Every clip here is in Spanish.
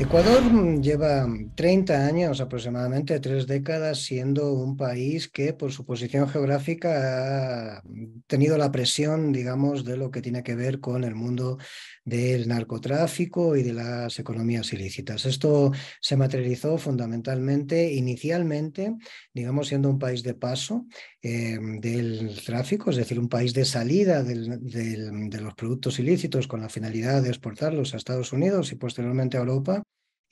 Ecuador mm, lleva 30 años, aproximadamente tres décadas, siendo un país que por su posición geográfica ha tenido la presión, digamos, de lo que tiene que ver con el mundo del narcotráfico y de las economías ilícitas. Esto se materializó fundamentalmente, inicialmente, digamos, siendo un país de paso eh, del tráfico, es decir, un país de salida de los productos ilícitos con la finalidad de exportarlos a Estados Unidos y posteriormente a Europa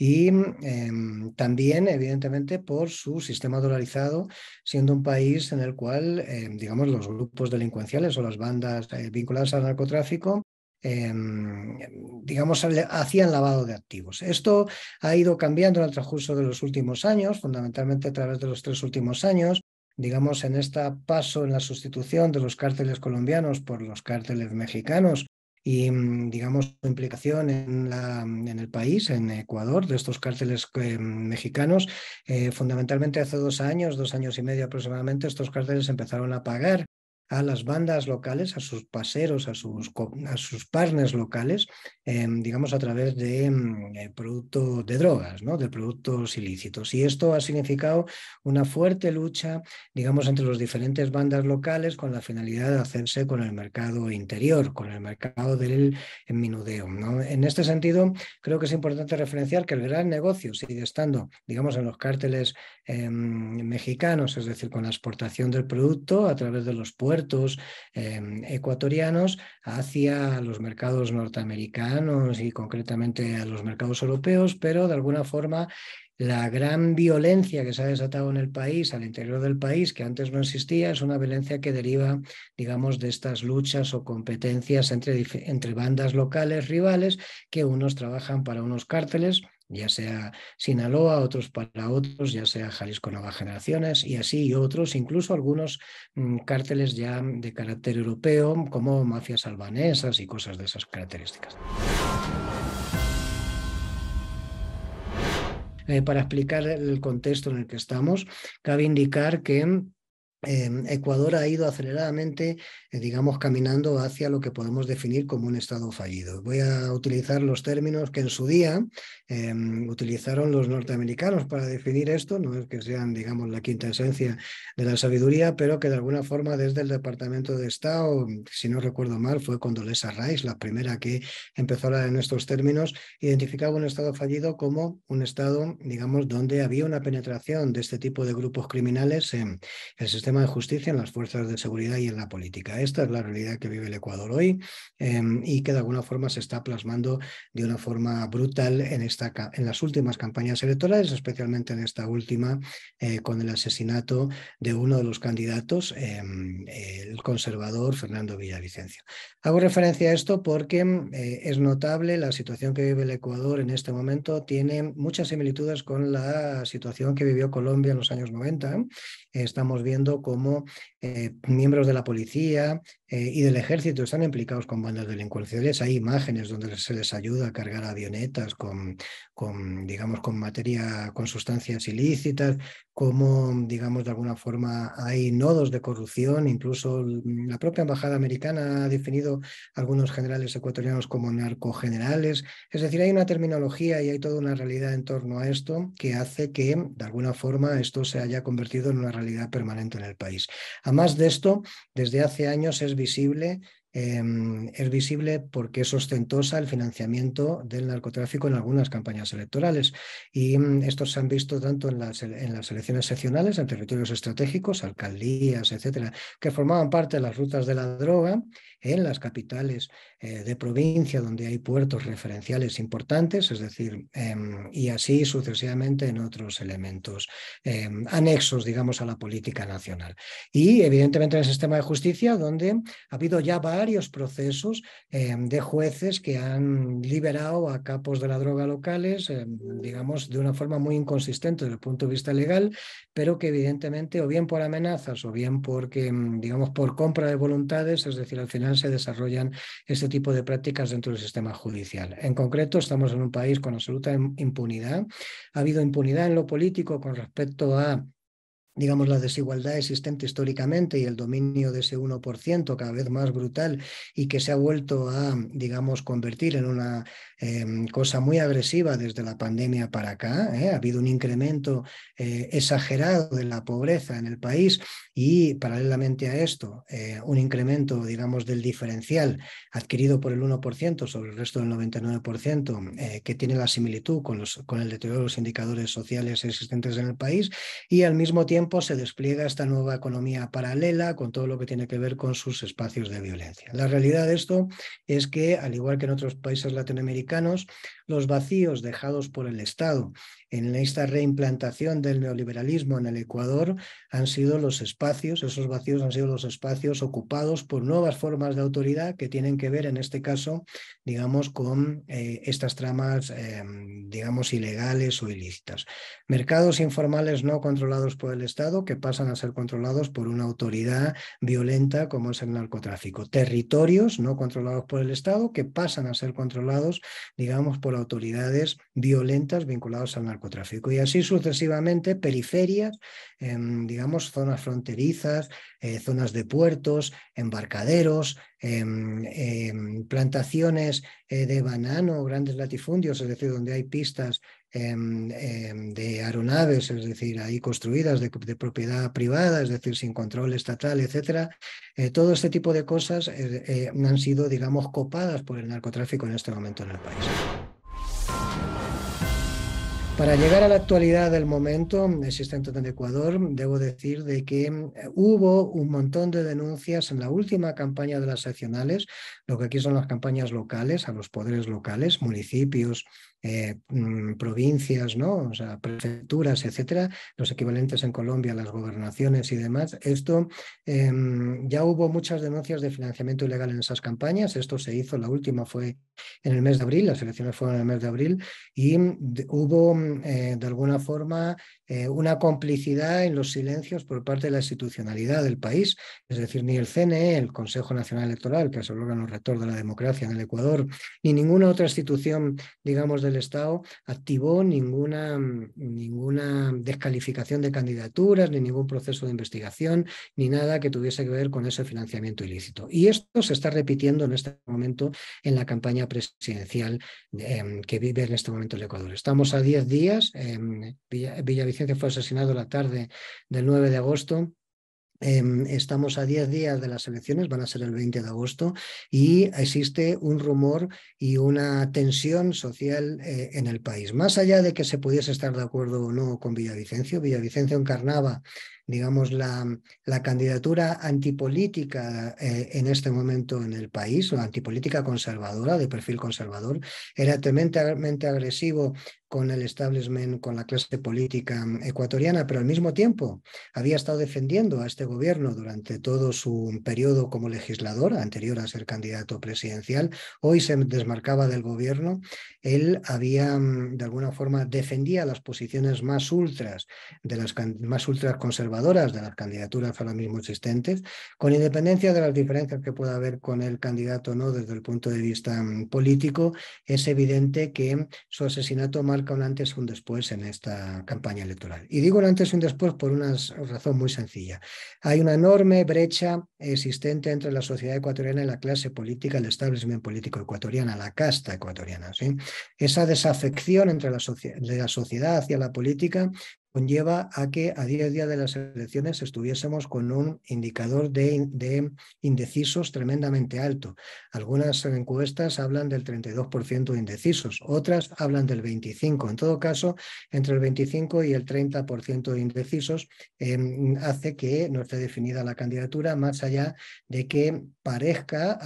y eh, también, evidentemente, por su sistema dolarizado, siendo un país en el cual, eh, digamos, los grupos delincuenciales o las bandas vinculadas al narcotráfico Em, digamos, hacían lavado de activos. Esto ha ido cambiando en el transcurso de los últimos años, fundamentalmente a través de los tres últimos años, digamos, en este paso en la sustitución de los cárteles colombianos por los cárteles mexicanos y, mm, digamos, su implicación en, la, en el país, en Ecuador, de estos cárteles eh, mexicanos, eh, fundamentalmente hace dos años, dos años y medio aproximadamente, estos cárteles empezaron a pagar a las bandas locales, a sus paseros, a sus, a sus partners locales, em, digamos, a través de mm, productos de drogas, ¿no? de productos ilícitos. Y esto ha significado una fuerte lucha, digamos, entre las diferentes bandas locales con la finalidad de hacerse con el mercado interior, con el mercado del eh, minudeo. ¿no? En este sentido, creo que es importante referenciar que el gran negocio sigue estando, digamos, en los cárteles em, mexicanos, es decir, con la exportación del producto a través de los puertos Em, ecuatorianos hacia los mercados norteamericanos y concretamente a los mercados europeos, pero de alguna forma la gran violencia que se ha desatado en el país, al interior del país, que antes no existía, es una violencia que deriva, digamos, de estas luchas o competencias entre, entre bandas locales rivales, que unos trabajan para unos cárteles ya sea Sinaloa, otros para otros, ya sea Jalisco Nuevas Generaciones y así y otros, incluso algunos mm, cárteles ya de carácter europeo como mafias albanesas y cosas de esas características. Eh, para explicar el contexto en el que estamos, cabe indicar que Em, Ecuador ha ido aceleradamente, eh, digamos, caminando hacia lo que podemos definir como un Estado fallido. Voy a utilizar los términos que en su día em, utilizaron los norteamericanos para definir esto, no es que sean, digamos, la quinta esencia de la sabiduría, pero que de alguna forma desde el Departamento de Estado, si no recuerdo mal, fue cuando les Rice la primera que empezó a hablar en estos términos, identificaba un Estado fallido como un Estado, digamos, donde había una penetración de este tipo de grupos criminales en el sistema tema de justicia, en las fuerzas de seguridad y en la política. Esta es la realidad que vive el Ecuador hoy em, y que de alguna forma se está plasmando de una forma brutal en, esta, en las últimas campañas electorales, especialmente en esta última eh, con el asesinato de uno de los candidatos, em, el conservador Fernando Villavicencio. Hago referencia a esto porque em, eh, es notable la situación que vive el Ecuador en este momento, tiene muchas similitudes con la situación que vivió Colombia en los años 90 estamos viendo cómo eh, miembros de la policía, eh, y del ejército están implicados con bandas delincuenciales. Hay imágenes donde se les ayuda a cargar avionetas con, con digamos, con materia, con sustancias ilícitas, como, digamos, de alguna forma hay nodos de corrupción. Incluso la propia embajada americana ha definido a algunos generales ecuatorianos como narcogenerales. Es decir, hay una terminología y hay toda una realidad en torno a esto que hace que, de alguna forma, esto se haya convertido en una realidad permanente en el país. Además de esto, desde hace años es visible, em, es visible porque es ostentosa el financiamiento del narcotráfico en algunas campañas electorales. Y mm, estos se han visto tanto en las, en las elecciones seccionales, en territorios estratégicos, alcaldías, etcétera, que formaban parte de las rutas de la droga en las capitales eh, de provincia donde hay puertos referenciales importantes, es decir, em, y así sucesivamente en otros elementos em, anexos, digamos, a la política nacional. Y evidentemente en el sistema de justicia, donde ha habido ya varios procesos em, de jueces que han liberado a capos de la droga locales, digamos, de una forma muy inconsistente desde el punto de vista legal, pero que evidentemente o bien por amenazas o bien porque, digamos, por compra de voluntades, es decir, al final se desarrollan este tipo de prácticas dentro del sistema judicial. En concreto, estamos en un país con absoluta impunidad. Ha habido impunidad en lo político con respecto a digamos, la desigualdad existente históricamente y el dominio de ese 1% cada vez más brutal y que se ha vuelto a, digamos, convertir en una em, cosa muy agresiva desde la pandemia para acá. ¿eh? Ha habido un incremento eh, exagerado de la pobreza en el país y, paralelamente a esto, eh, un incremento, digamos, del diferencial adquirido por el 1% sobre el resto del 99%, que tiene la similitud con, los, con el deterioro de los indicadores sociales existentes en el país y, al mismo tiempo, se despliega esta nueva economía paralela con todo lo que tiene que ver con sus espacios de violencia. La realidad de esto es que, al igual que en otros países latinoamericanos, los vacíos dejados por el Estado en esta reimplantación del neoliberalismo en el Ecuador han sido los espacios, esos vacíos han sido los espacios ocupados por nuevas formas de autoridad que tienen que ver en este caso, digamos, con eh, estas tramas, em, digamos, ilegales o ilícitas. Mercados informales no controlados por el Estado que pasan a ser controlados por una autoridad violenta como es el narcotráfico. Territorios no controlados por el Estado que pasan a ser controlados, digamos, por autoridades violentas vinculadas al narcotráfico narcotráfico. Y así sucesivamente, periferias, em, digamos, zonas fronterizas, eh, zonas de puertos, embarcaderos, em, em, plantaciones eh, de banano, grandes latifundios, es decir, donde hay pistas de aeronaves, es decir, ahí construidas de, propiedad privada, es decir, sin control estatal, etcétera. Eh, todo este tipo de cosas han sido, digamos, copadas por el narcotráfico en este momento en el país. Para llegar a la actualidad del momento existente en Ecuador, debo decir de que eh, hubo un montón de denuncias en la última campaña de las seccionales, lo que aquí son las campañas locales, a los poderes locales, municipios, eh, mm, provincias, ¿no? O sea, prefecturas, etcétera, los equivalentes en Colombia, las gobernaciones y demás. Esto em, ya hubo muchas denuncias de financiamiento ilegal en esas campañas. Esto se hizo, la última fue en el mes de abril, las elecciones fueron en el mes de abril, y mm, hubo mm, eh, de alguna forma eh, una complicidad en los silencios por parte de la institucionalidad del país, es decir, ni el CNE, el Consejo Nacional Electoral, que es el órgano rector de la democracia en el Ecuador, ni ninguna otra institución, digamos, del Estado activó ninguna, ninguna descalificación de candidaturas, ni ningún proceso de investigación, ni nada que tuviese que ver con ese financiamiento ilícito. Y esto se está repitiendo en este momento en la campaña presidencial eh, que vive en este momento el Ecuador. Estamos a 10 días, eh, Villa, Villa que fue asesinado la tarde del 9 de agosto. Em, estamos a 10 días de las elecciones, van a ser el 20 de agosto, y existe un rumor y una tensión social eh, en el país. Más allá de que se pudiese estar de acuerdo o no con Villavicencio, Villavicencio encarnaba digamos, la, la candidatura antipolítica eh, en este momento en el país, o antipolítica conservadora, de perfil conservador, era tremendamente agresivo con el establishment, con la clase política ecuatoriana, pero al mismo tiempo había estado defendiendo a este gobierno durante todo su periodo como legislador, anterior a ser candidato presidencial. Hoy se desmarcaba del gobierno. Él había, mm, de alguna forma, defendía las posiciones más ultras, de las más ultras conservadoras de las candidaturas ahora mismo existentes, con independencia de las diferencias que pueda haber con el candidato o no desde el punto de vista mm, político, es evidente que su asesinato marca un antes y un después en esta campaña electoral. Y digo un antes y un después por una razón muy sencilla. Hay una enorme brecha existente entre la sociedad ecuatoriana y la clase política, el establishment político ecuatoriano, la casta ecuatoriana. ¿sí? Esa desafección entre la, de la sociedad hacia la política conlleva a que a 10 días de las elecciones estuviésemos con un indicador de, indecisos tremendamente alto. Algunas encuestas hablan del 32% de indecisos, otras hablan del 25%. En todo caso, entre el 25 y el 30% de indecisos em, hace que no esté definida la candidatura, más allá de que parezca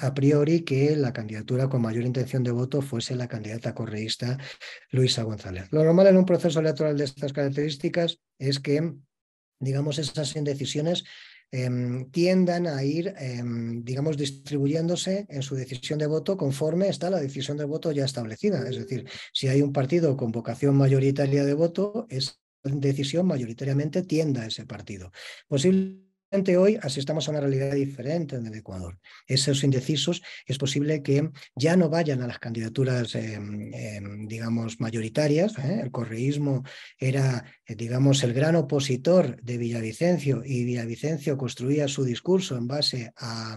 a priori que la candidatura con mayor intención de voto fuese la candidata correísta Luisa González. Lo normal en un proceso electoral de estas características es que, digamos, esas indecisiones em, tiendan a ir, em, digamos, distribuyéndose en su decisión de voto conforme está la decisión de voto ya establecida. Es decir, si hay un partido con vocación mayoritaria de voto, esa decisión mayoritariamente tienda a ese partido. Posible hoy asistamos a una realidad diferente en el Ecuador. Esos indecisos es posible que ya no vayan a las candidaturas, em, em, digamos, mayoritarias. ¿eh? El correísmo era, eh, digamos, el gran opositor de Villavicencio y Villavicencio construía su discurso en base a,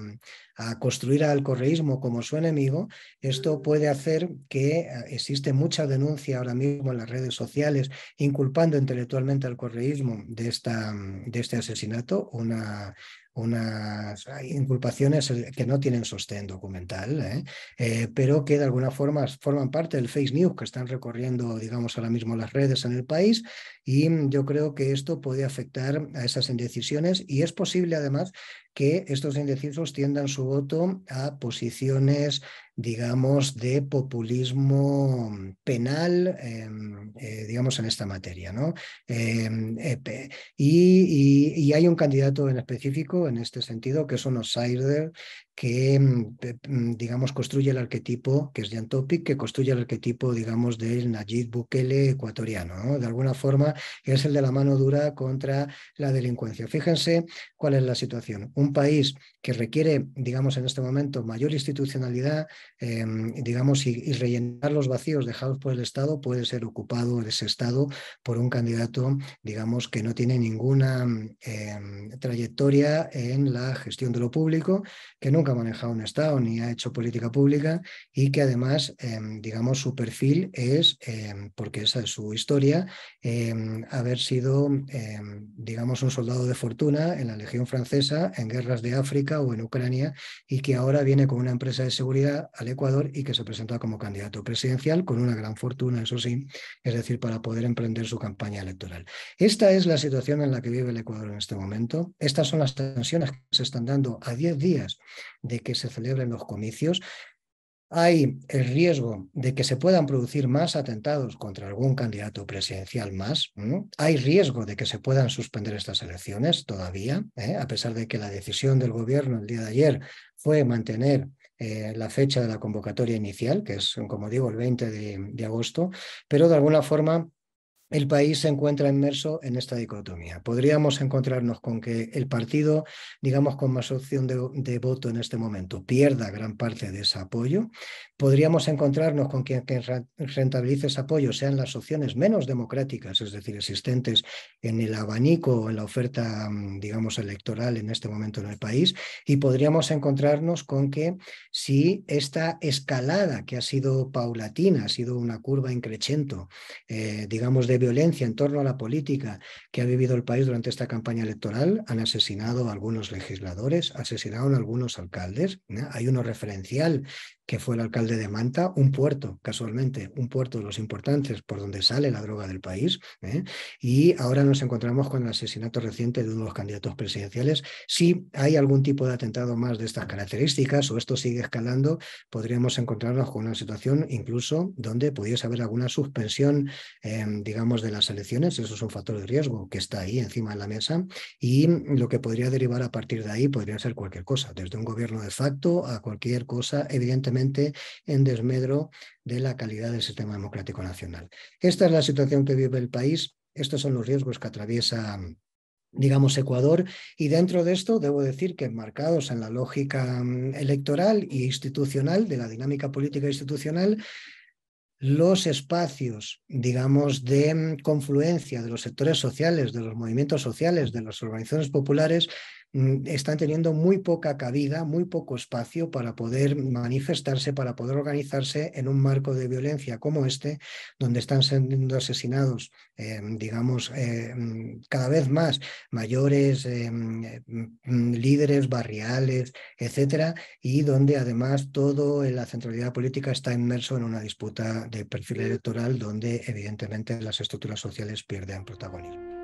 a construir al correísmo como su enemigo, esto puede hacer que eh, existe mucha denuncia ahora mismo en las redes sociales inculpando intelectualmente al correísmo de, esta, de este asesinato, una, unas inculpaciones eh, que no tienen sostén documental, ¿eh? pero que de alguna forma forman parte del face news que están recorriendo, digamos, ahora mismo las redes en el país. Y yo creo que esto puede afectar a esas indecisiones y es posible, además, que estos indecisos tiendan su voto a posiciones, digamos, de populismo penal, em, eh, digamos, en esta materia. ¿no? Em, eh, y, hay un candidato en específico en este sentido, que es un outsider, que, mm, mm, digamos, construye el arquetipo, que es Jan Topic, que construye el arquetipo, digamos, del Nayib Bukele ecuatoriano. ¿no? De alguna forma, es el de la mano dura contra la delincuencia. Fíjense cuál es la situación. Un país que requiere, digamos, en este momento mayor institucionalidad, em, digamos, y, rellenar los vacíos dejados por el Estado puede ser ocupado ese Estado por un candidato, digamos, que no tiene ninguna mm, em, trayectoria en la gestión de lo público, que nunca ha manejado un Estado ni ha hecho política pública y que además, em, digamos, su perfil es, em, porque esa es su historia, em, haber sido, digamos, un soldado de fortuna en la Legión Francesa, en guerras de África o en Ucrania y que ahora viene con una empresa de seguridad al Ecuador y que se presenta como candidato presidencial con una gran fortuna, eso sí, es decir, para poder emprender su campaña electoral. Esta es la situación en la que vive el Ecuador en este momento. Estas son las tensiones que se están dando a 10 días de que se celebren los comicios. Hay el riesgo de que se puedan producir más atentados contra algún candidato presidencial más. Hay riesgo de que se puedan suspender estas elecciones todavía, ¿eh? a pesar de que la decisión del gobierno el día de ayer fue mantener eh, la fecha de la convocatoria inicial, que es, como digo, el 20 de agosto, pero de alguna forma el país se encuentra inmerso en esta dicotomía. Podríamos encontrarnos con que el partido, digamos, con más opción de, voto en este momento, pierda gran parte de ese apoyo. Podríamos encontrarnos con que quien rentabilice ese apoyo sean las opciones menos democráticas, es decir, existentes en el abanico o en la oferta, digamos, electoral en este momento en el país. Y podríamos encontrarnos con que si esta escalada que ha sido paulatina, ha sido una curva increchento, eh, digamos, de violencia en torno a la política que ha vivido el país durante esta campaña electoral, han asesinado a algunos legisladores, asesinaron a algunos alcaldes. Hay uno referencial que fue el alcalde de Manta, un puerto, casualmente, un puerto de los importantes por donde sale la droga del país. ¿eh? Y ahora nos encontramos con el asesinato reciente de uno de los candidatos presidenciales. Si hay algún tipo de atentado más de estas características o esto sigue escalando, podríamos encontrarnos con una situación incluso donde pudiese haber alguna suspensión, em, digamos, de las elecciones, eso es un factor de riesgo que está ahí encima de la mesa y lo que podría derivar a partir de ahí podría ser cualquier cosa, desde un gobierno de facto a cualquier cosa, evidentemente en desmedro de la calidad del sistema democrático nacional. Esta es la situación que vive el país, estos son los riesgos que atraviesa digamos, Ecuador. Y dentro de esto, debo decir que marcados en la lógica mm, electoral e institucional, de la dinámica política institucional, los espacios, digamos, de mm, confluencia de los sectores sociales, de los movimientos sociales, de las organizaciones populares, Mm, están teniendo muy poca cabida, muy poco espacio para poder manifestarse, para poder organizarse en un marco de violencia como este, donde están siendo asesinados, eh, digamos, eh, mm, cada vez más mayores, eh, mm, líderes barriales, etcétera, y donde además todo en la centralidad política está inmerso en una disputa de perfil electoral donde evidentemente las estructuras sociales pierden protagonismo.